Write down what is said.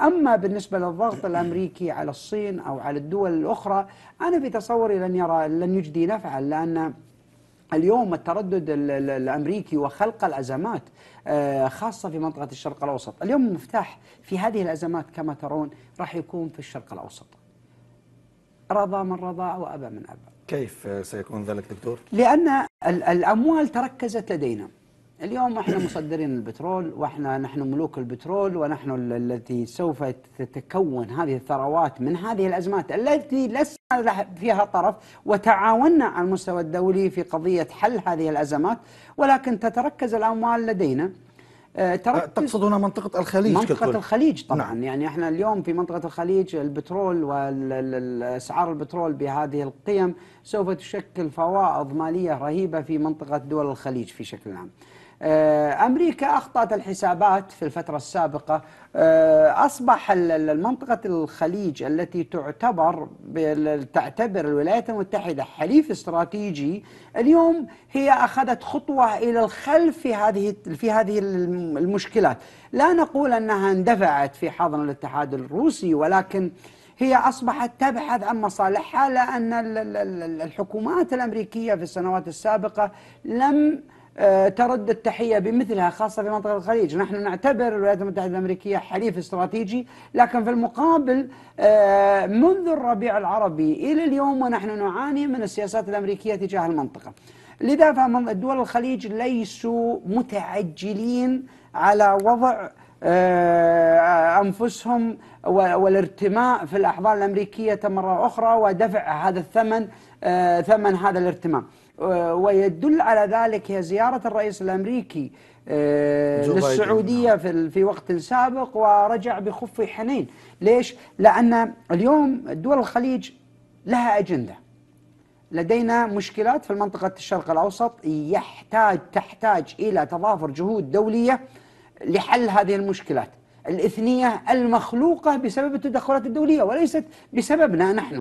أما بالنسبة للضغط الأمريكي على الصين أو على الدول الأخرى أنا بتصوري لن يرى لن يجدي نفعا لأن اليوم التردد الامريكي وخلق الازمات آه، خاصه في منطقه الشرق الاوسط، اليوم المفتاح في هذه الازمات كما ترون راح يكون في الشرق الاوسط. رضى من رضى وابى من ابى. كيف سيكون ذلك دكتور؟ لان الاموال تركزت لدينا. اليوم احنا مصدرين البترول واحنا نحن ملوك البترول ونحن التي سوف تتكون هذه الثروات من هذه الازمات التي لسنا فيها طرف وتعاوننا على المستوى الدولي في قضيه حل هذه الازمات ولكن تتركز الاموال لدينا آه، تقصد هنا منطقة الخليج منطقة ككل. الخليج طبعا نعم. يعني احنا اليوم في منطقة الخليج البترول والاسعار البترول بهذه القيم سوف تشكل فوائض مالية رهيبة في منطقة دول الخليج في شكل عام. آه، أمريكا أخطأت الحسابات في الفترة السابقة آه، أصبح المنطقة الخليج التي تعتبر تعتبر الولايات المتحدة حليف استراتيجي اليوم هي أخذت خطوة إلى الخلف في هذه في هذه المشكلات لا نقول أنها اندفعت في حضن الاتحاد الروسي ولكن هي أصبحت تبحث عن مصالحها لأن الحكومات الأمريكية في السنوات السابقة لم آه، ترد التحية بمثلها خاصة في منطقة الخليج نحن نعتبر الولايات المتحدة الأمريكية حليف استراتيجي لكن في المقابل آه، منذ الربيع العربي إلى اليوم ونحن نعاني من السياسات الأمريكية تجاه المنطقة لذا فمن دول الخليج ليسوا متعجلين على وضع آه، أنفسهم والارتماء في الأحضان الأمريكية مرة أخرى ودفع هذا الثمن ثمن هذا الارتماء آه، ويدل على ذلك هي زيارة الرئيس الأمريكي آه، للسعودية في وقت سابق ورجع بخف حنين ليش؟ لأن اليوم دول الخليج لها أجندة لدينا مشكلات في منطقة الشرق الأوسط يحتاج تحتاج إلى تضافر جهود دولية لحل هذه المشكلات الإثنية المخلوقة بسبب التدخلات الدولية وليست بسببنا نحن